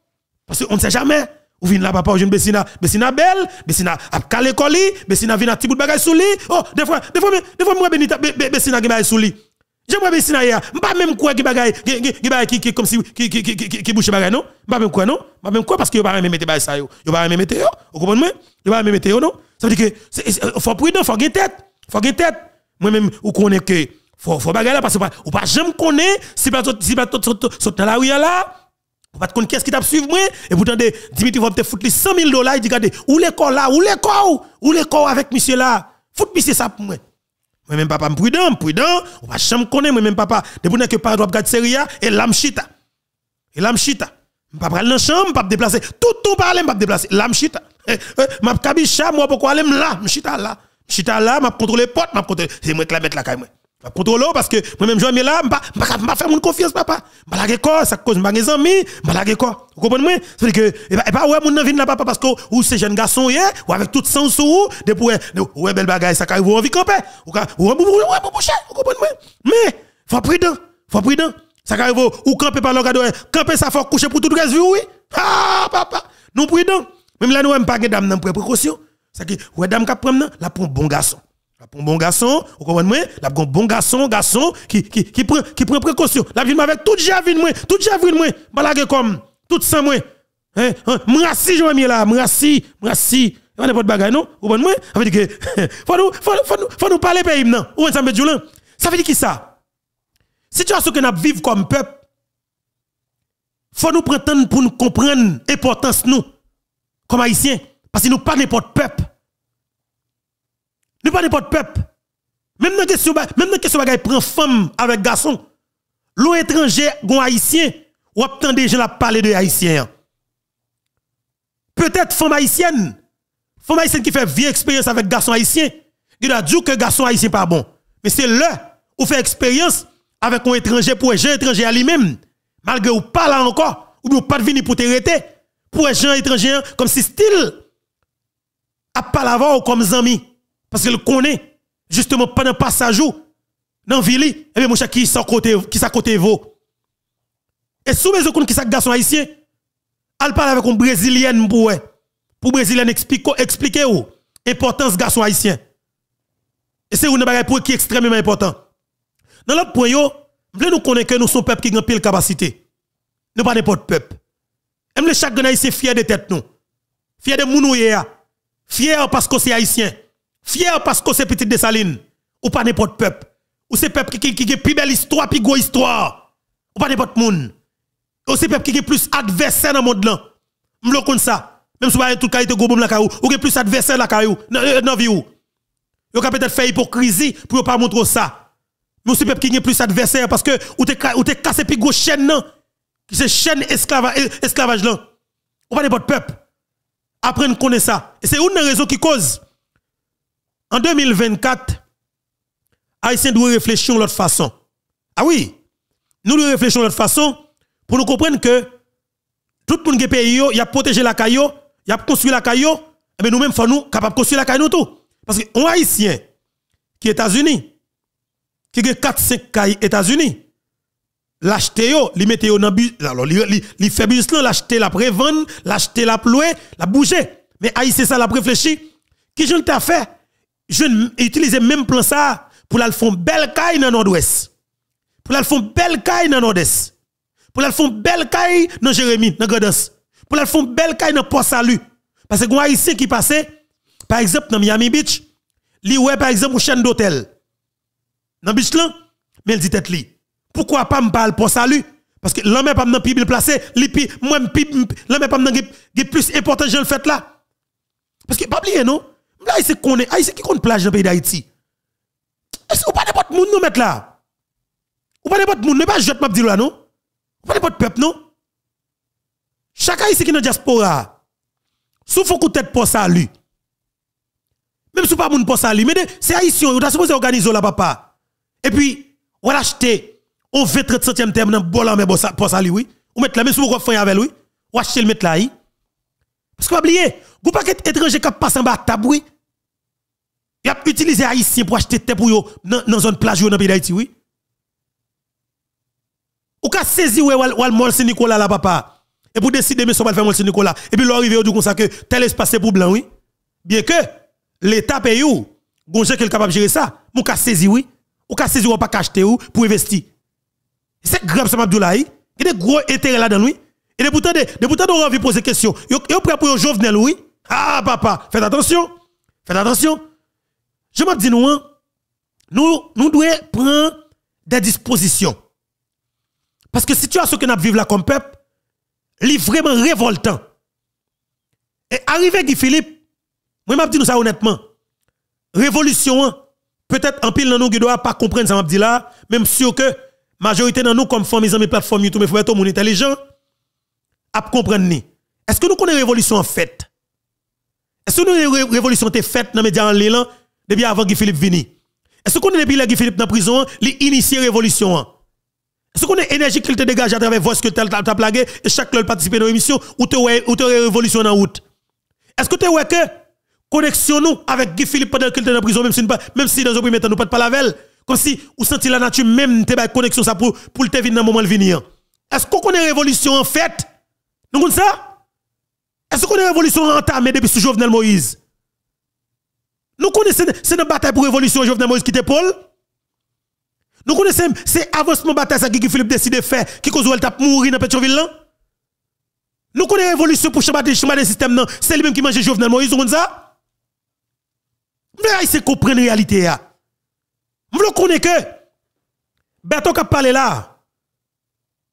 Parce qu'on ne sait jamais. Ou vin la papa ou jeune Bessina, Bessina belle, Bessina a calé Bessina vina à petit bout de bagage souli. Oh, des fois, des fois, des fois, moi, Benita, Bessina qui bagage sous J'aimerais Bessina hier, même quoi qui bagage, qui bagage, qui, qui, comme si, qui, qui, bouche bagage, non? Pas même quoi, non? même quoi parce que yo pas même mettre bagage ça yo. Yo pas même yo. Vous comprenez? Yo pas même yo, non? Ça veut dire que, euh, faut prudent, faut gagner tête. Faut gagner tête. Moi-même, ou connaît que, faut, faut bagage là parce que, ou pas J'aime connaît, si pas, si pas, si pas, si pas, si vous ne pas qu'est-ce qui t'a suivi moi et pourtant Dimitri va te foutre 100 000 dollars il dit regardez où les corps là où les corps où les corps avec monsieur là foutre monsieur ça pour moi moi même papa prudent prudent on va jamais connaître moi même papa depuis que pas droit regarder série hein, et l'âme chita et l'âme chita je pas prendre dans chambre pas déplacer tout tout parler pas déplacer l'âme chita eh, eh, m'a kabicha moi pourquoi aller là chita là chita là m'a les porte m'a c'est moi qui la mettre la caille je contrôle parce que moi-même, je suis là, je ne pas faire mon confiance, papa. Je ne vais pas ça cause, mes amis, je ne quoi. Vous comprenez cest à dire que, et eh pas, ben, eh ben, ouais, mon avis n'a pas, parce que, ou ces jeunes garçons, ou avec tout sens sous de pour, eh, ouais, belle bagaille, ça arrive, envie de camper, ou, ou, ou, ou, vous comprenez Mais, faut prudent, faut prudent. Ça arrive, ou camper par l'orgado, camper, ça faut coucher pour tout le reste, oui. Ah, papa, nous prudent. Même là, nous, on pas de dame, dans précaution. Ça que ouais, dame qui prend, là, pour bon garçon un bon garçon, vous comprenez moi, l'a un bon garçon, garçon qui qui qui prend qui prend précaution. L'a vie avec toute javine moi, toute javine moi, Balague comme tout ça moi. Hein, hein? m'rassi je mis là, Merci, merci. Il de bagarre non, vous comprenez moi Ça veut dire que faut nous faut nous faut nous parler pays non. Ou ça me Ça veut dire qui ça Situation que nous vivons comme peuple faut nous prendre pour nous comprendre l'importance nous comme haïtiens parce que nous pas n'importe peuple pas n'importe peuple. Même dans question même question bagaille prend femme avec garçon. l'étranger étranger gon haïtien ou attend des gens la parler de haïtien. Peut-être femme haïtienne. Femme haïtienne qui fait vie expérience avec garçon haïtien. qui a dit que garçon haïtien pas bon. Mais c'est là où fait expérience avec un étranger pour un jeune étranger à lui-même. Malgré ou pas là encore, ou bien pas de venir pour t'arrêter. Pour un gens étranger, comme si style, à pas l'avoir comme zami. Parce qu'elle connaît, justement, pendant passage dans la ville, et eh bien, mon chat qui à côté, qui vous. Et sous mes yeux, qui s'à garçon haïtien, elle parle avec une brésilienne pour Pour brésilienne expliquer, l'importance l'importance ce garçon haïtien. Et c'est une bagaille pour qui est extrêmement important. Dans l'autre point, vous nous connaître que nous sommes peuple qui a pile capacité. Nous pas n'importe peuple. Et chaque haïtien fier de tête nous. Fier de mounou fier parce que c'est haïtien. Fier parce que c'est petit Dessaline. Ou pas n'importe peuple. Ou c'est peuple qui, qui, a plus belle histoire, plus grosse histoire. Ou pas n'importe monde. Ou c'est peuple qui a plus adversaire dans le monde là. M'lo comme ça. Même si vous avez tout qualité gros de la vous ou plus adversaire la euh, dans la vie Vous Vous peut-être fait hypocrisie pour pas montrer ça. Mais c'est peuple qui a plus adversaire parce que ou t'es cassé plus gros chaîne non. C'est chaîne esclavage euh, esclavage là. Ou pas n'importe peuple. Après nous connaît ça. Et c'est une raison qui cause en 2024, Haïtiens doit réfléchir de l'autre façon. Ah oui, nous devons réfléchir de l'autre façon pour nous comprendre que tout le monde qui pays, il a protégé la caillou, il a construit la caillou, mais eh nous-mêmes, nous, sommes capables de construire la caillou tout. Parce qu'on Haïtien qui est États-Unis, qui a 4-5 cailles États-Unis, l'acheter yo, li mette yo dans bus, alors li, li, fait bus là, l'acheter la prévendre, l'acheter la plouer, la bouger. Mais haïtien, ça la réfléchi. Qui je t'a fait je utiliser même plan ça pour la faire belle caille dans nord-ouest. Pour la faire belle caille dans nord-est. Pour la faire belle caille dans Jérémy, dans Pour la faire belle caille dans Port-Salut. Parce que avez ici qui passait, par exemple, dans Miami Beach, qui ouais, par exemple, au chaîne d'hôtel. Dans Beach là, mais elle dit Pourquoi pas me parler port salut? Parce que l'homme pas dans le placé, l'homme l'homme pas plus important que le fait là. Parce que, pas oublier, non? Haïtien connaît, ah, qui compte plage dans le pays d'Haïti. Est-ce que vous pas de monde nous mettre là Ou pas de monde, ne pas jeter m'a dit là non Ou pas de peuple non Chacun ici qui est dans la diaspora, sous faut qu'on tête pour salut. Même si vous pas monde pour salut, mais c'est Haïtien, vous êtes supposé organiser là papa. Et puis, vous acheter on fait 30 centième terme dans bol mais pour salut oui. Vous mettez là même si vous faire avec lui, ou acheter le mettre là. Parce que pas oublier, vous pas un étranger qui passe en bas oui. Vous a utilisé haïtien pour acheter terre pour yo dans une zone plage dans pays d'Haïti oui. Ou ka saisi ou ou mol Nicolas là papa et pour décider mais va faire mol Nicolas et puis l'arrivée au du comme ça que tel espace pour blanc oui. Bien que l'état paye ou gonje qu'il est capable de gérer ça, Vous ka saisi oui. Ou ka saisi ou pas acheter ou pour investir. C'est grave ça Mabdoulaye. Il y a des gros intérêts là-dedans lui. Et de pourtant de, de pourtant on envie poser question. Yo yo prêt pour Jovenel oui. Ah, papa, faites attention. Faites attention. Je me dis, nous, hein, nous, nous devons prendre des dispositions. Parce que la situation que nous vivons là comme peuple, est vraiment révoltant. Et arrivé Guy Philippe, moi, je dis nous ça honnêtement. Révolution, hein, peut-être en pile dans nous, qui doit pas comprendre ça, m'a dit là, même si que majorité dans nous, comme famille, mes plateformes YouTube, mes frères, tout les intelligent, à comprendre ni. Est-ce que nous connaissons révolution en fait? Est-ce que nous révolution été faite dans les médias en l'élan depuis avant que Philippe vienne Est-ce qu'on est depuis Guy Philippe dans la prison, il la révolution? Hein? Est-ce qu'on est énergie qu'il te dégage à travers voix que tel as plagué et chaque l'autre participe à nos émissions ou te ou te révolution en route? Est-ce que tu es que connexion nous avec Philippe pendant qu'il était dans prison même si même si dans un premier temps nous pas la parler comme si ou senti la nature même te ba connexion ça pour pour te venir dans moment venir. Est-ce qu'on connaît révolution en fait? Nous ça? Est-ce qu'on a une révolution entamée depuis ce Jovenel Moïse? Nous connaissons, c'est une bataille pour révolution Jovenel Moïse qui t'épaule Nous connaissons, c'est avancement bataille ça qui Philippe décide de faire, qui cause elle tape mourir dans Petroville. Nous connaissons révolution pour changer le système, c'est lui-même qui mange Jovenel Moïse, ou ça? Mais haïtien comprend la réalité. Là. connaissons connaît que Berto qui parlé là.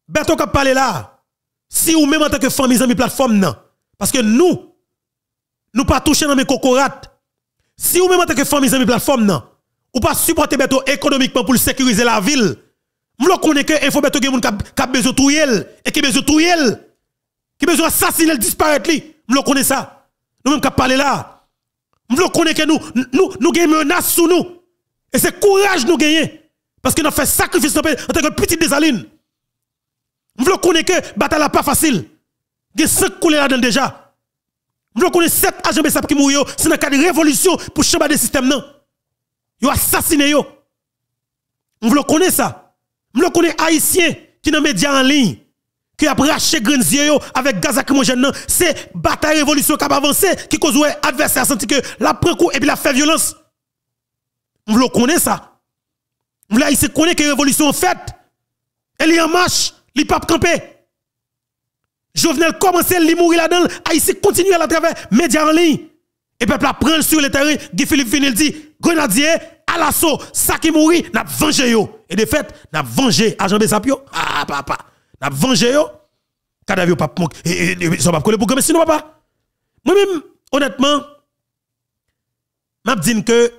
Bertrand qui parlé là. Si ou même en tant que famille, amis plateforme non. Parce que nous, nous pas toucher dans mes cocorates. Si vous même en tant que famille amis plateforme non, ou pas supporter Beto économiquement pour sécuriser la ville. Nous le connais que info Beto qui a besoin de et qui besoin de Qui a besoin d'assassiner disparaître Vous Nous le pas ça. Nous même qui parlé là. Nous le connais que nous nous nous menace sur nous. Et c'est courage nous gagner. parce que nous fait sacrifice en tant que petite désaline. Nous le connais que bataille pas facile. Il y a 5 couleurs là-dedans déjà. Je connais 7 agents qui mourent. C'est dans le révolution pour changer le système. Ils ont assassiné. Je connais ça. Je connais Haïtiens qui dans les médias en ligne. Qui a raché Grenzier avec gaz non. C'est bataille révolution qui a avancé qui cause adversaire senti que la coup et puis la fait violence. Je connais ça. Je connais que la révolution en fait. Elle est en marche. Elle n'est pas Jovenel commence à mourir là-dedans, Haïti continue à la Les médias en ligne. Et peuple prend sur le terrain, Guy Philippe Vinil dit, Grenadier, à l'assaut, ça qui mourit, n'a vengé yo. Et de fait, n'a vengé agent Besapio. Ah, papa. N'a vengé yo. Cadavre pas manque. Et, ne sont pas collé pour mais sinon, pas. Moi-même, honnêtement, je dis que,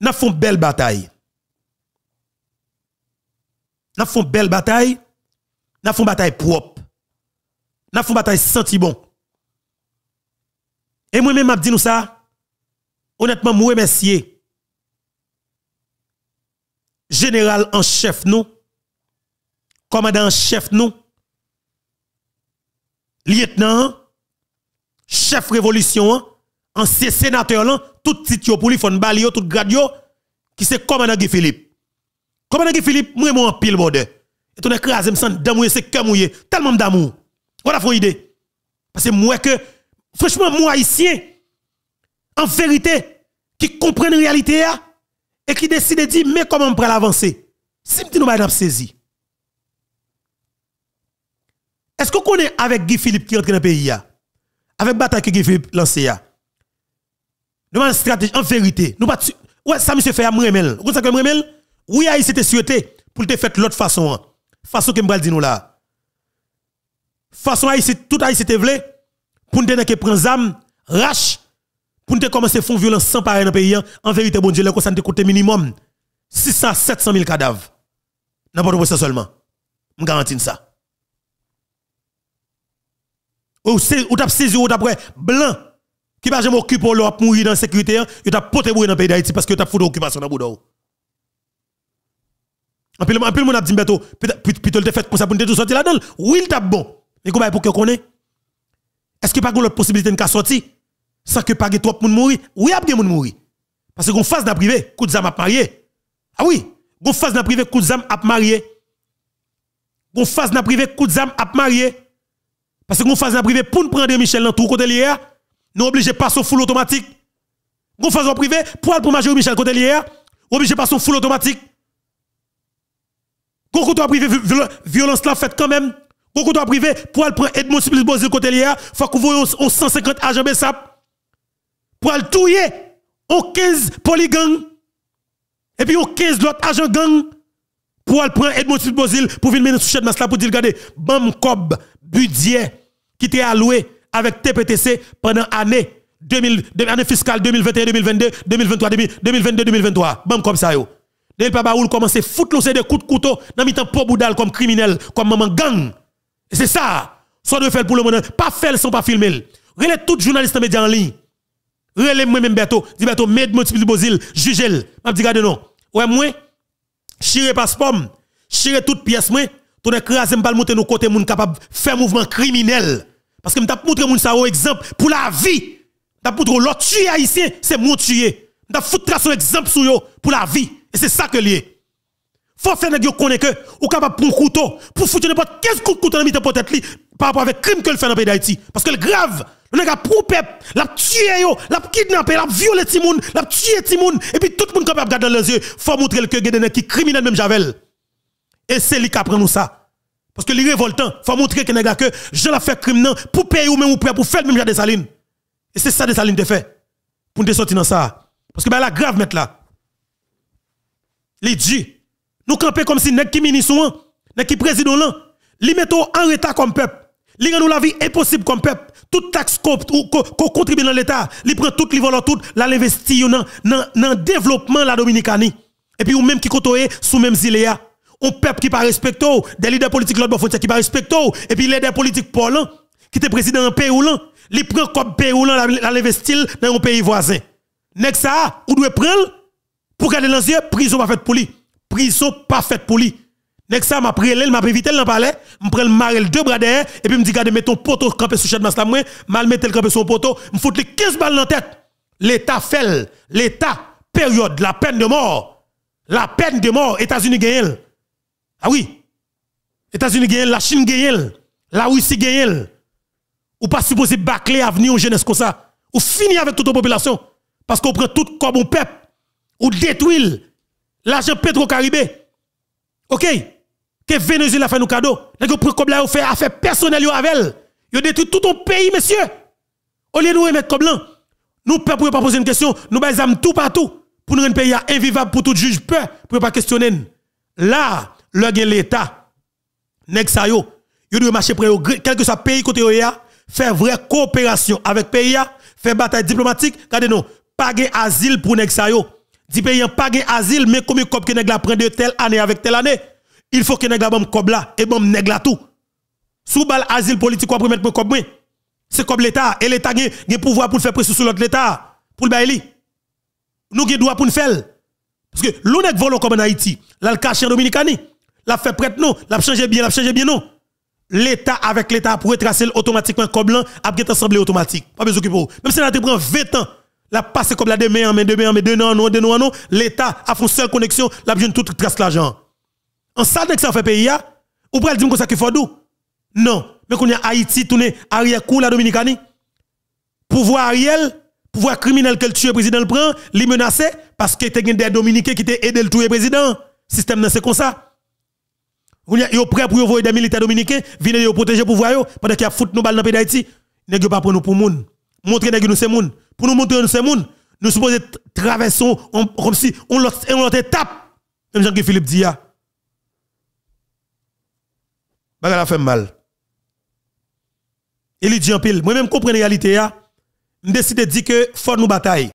n'a une belle bataille. avons une belle bataille. fait une bataille propre n'a fait bataille senti bon. Et moi-même, je dit nous ça. Honnêtement, je remercie général en chef nous, commandant en chef nous, lieutenant, chef révolution, ancien sénateur là, tout titre pour lui font balio, tout grade qui c'est commandant Guy Philippe. Commandant Guy Philippe, moi suis en pile bordel. Et ton écrasé me sens d'amour, c'est que tellement d'amour. Voilà, faut une idée. Parce que moi que, franchement, moi haïtien, en vérité, qui comprennent la réalité hein, et qui décide de dire, mais comment on peut l'avancer? Si nous pas saisi. Est-ce qu'on connaît avec Guy Philippe qui rentre dans le pays hein? Avec bataille que Guy Philippe lancé hein? Nous avons une stratégie, en vérité. Nous pas Ouais, ça monsieur fait à Mremel. Vous savez que Mremel? Oui, il s'était souhaité pour te faire l'autre façon. Façon que me dit nous là façon haïti tout haïti te vle pour ne que prendre zam rache pour te commencer font violence sans pareil dans pays en vérité bon Dieu le ça te coûte minimum 600 700 000 cadavres n'importe quoi seulement je garantis ça ou t'as saisi ou t'as blanc qui va jamais occuper l'op mourir dans la sécurité, vous t'a poté mourir dans le pays d'Haïti parce que t'as foutu occupation dans le boudou. En pile, en pile, mon a dit, tu le fait pour ça pour nous tout sortir là-dedans. Oui, il tape bon. Mais comment pour que connaît Est-ce a pas une autre possibilité de sortir sans que pas trop moun mourir Oui, il y a moun mourir. Parce qu'on fasse dans privé, coup de zam marié. Ah oui, on fasse dans privé, coup de zam marié. On fasse dans privé, coup de zam marié. Parce qu'on fasse dans privé pour nous prendre Michel dans tout côté lié, nous obligés pas son full automatique. On fasse en privé pour aller pour manger Michel côté lié, obligé pas son full automatique. Quand on privé violence la fait quand même pourquoi toi privé, pour aller prendre Edmond Siblis Bozil côté faut qu'on aux 150 agents Bessap. Pour aller touiller, on 15 polygangs. Et puis on 15 autres agents gang. Pour aller prendre Edmond Siblis pour venir mener sous chef là pour dire, regardez, bam cob, budget, qui était alloué avec TPTC pendant l'année année fiscale 2021, 2022, 2023, 2022, 2023. Bam comme ça yo. Depuis le papa commence à foutre le de coups de couteau dans le temps pour boudal comme criminel, comme maman gang. C'est ça. Soit de faire pour le monde. Pas faire sans pas filmer. Relez tout journaliste média en ligne. Relez moi-même Berto. Dis Berto, mets de Bozil, jugez-le. M'a dit, regardez non. Ouais, moi, chire passeport, chire toute pièce, moi, ton écrasé pas monter nos côtés, moun capable faire mouvement criminel. Parce que m'a montré moun ça au oh, exemple pour la vie. M'a montré oh, l'autre tué haïtien, c'est mon tué. vais foutre son oh, exemple sur yo pour la vie. Et c'est ça que lié. Faut que les gens connaissent que, ou capable pour un couteau, pour foutre n'importe quel coup de couteau dans la peut par rapport avec crime que le fait dans le pays d'Haïti. Parce que le grave, le nègre a proupé, l'a tué l'a kidnappé, l'a violé Timoun, l'a tué Timoun, et puis tout le monde capable regarder dans les yeux, faut montrer que des qui criminel même Javel. Et c'est lui qui a nous ça. Parce que les révoltants, faut montrer que nègre que je la fait crime pour payer ou même ou prêt pour faire même des salines. Et c'est ça des salines de fait. Pour nous sortir dans ça. Parce que ben la grave mettre là. Les dit nous camper comme si nous qui ministre, nous qui président, nous mettons en retard comme peuple. nous nous la vie impossible comme peuple. tout taxe qu'on contribue dans l'État, li prend tout, li volant tout, la investissons dans le développement de la Dominicanie. Et puis, nous même qui côtoie sous même île Un peuple qui pas respecte, des leaders politiques l'autre qui pas respecte, et puis les leaders politiques Paul, hein, qui était président en pays ils prennent prend comme pays ou la l'investit dans un pays voisin. que ça, ou doit prendre pour garder dans yeux, prison va faire pour lui prison parfaite pour lui. Next ça m'a prélé, m'a évité l'en le palais, le marel deux bras derrière et puis me dit garde mets ton poteau camper sous chaîne, masla moi, mal mettre le camper son poteau, me fout les 15 balles dans la tête. L'état fait, l'état période la peine de mort. La peine de mort États-Unis gagnent Ah oui. États-Unis gagnent la Chine gagne, la Russie gagne. Ou pas supposé bâcler avenir aux jeunesse comme ça. Ou finir avec toute la population parce qu'on prend tout comme un peuple ou détruit L'argent Petro-Caribé. OK Que Venezuela fait nous cadeau. Nèg que comme là fait affaire personnelle avec elle. a détruit tout ton pays monsieur. Au lieu de nous remettre comme là, nous peuple pas poser une question, nous baisons tout partout pour nous rendre pays invivable pour tout juge peur pour pas questionner. Là, le gain l'état nèg il doit marcher près quel que soit pays côté yo faire vraie coopération avec pays faire bataille diplomatique, regardez nous, pas asile pour nèg Dit pays pas gain asile mais combien cop que nèg la prend de telle année avec telle année il faut que nèg la bam cob et bam nèg la e tout sous bal asile politique on pour mettre cob c'est comme l'état et l'état a gain pouvoir pour faire pression sur l'autre l'état pour le bailler nous gain droit pour le faire parce que l'on nèg volo comme en Haïti La en Dominicani la fait prête non la changé bien la changé bien non l'état avec l'état pourrait tracer automatiquement cob là a ensemble automatique pas besoin que pour même si on te prend 20 ans la passe comme la demain en main, demain en main, deux non, non, deux non, non. L'État a fait une seule connexion, la besoin toute trace l'argent. En ça, que ça fait pays, ou pourrait dire comme ça qu'il faut d'où? Non. Mais qu'on y a Haïti, tourné, arrière cour la Dominicanie. Pouvoir Ariel, pouvoir criminel que le président le prend, les menacer, parce que t'es des Dominicains qui t'ont aidé le tuer président. Système c'est comme ça. Vous est prêt pour envoyer des militaires dominicains, venir protéger le pouvoir, pendant y a foutre nos balles dans le pays d'Haïti. nest pas pour nous pour moun. montrer n'est nous c'est monde. Pour nous montrer ces monde, nous supposons traverser comme si on l'autre étape. Même jean Philippe dit. Ah. Bagal a fait mal. et lui dit en pile, moi-même comprends la réalité. Je ah. décide de dire que faut nous bataille.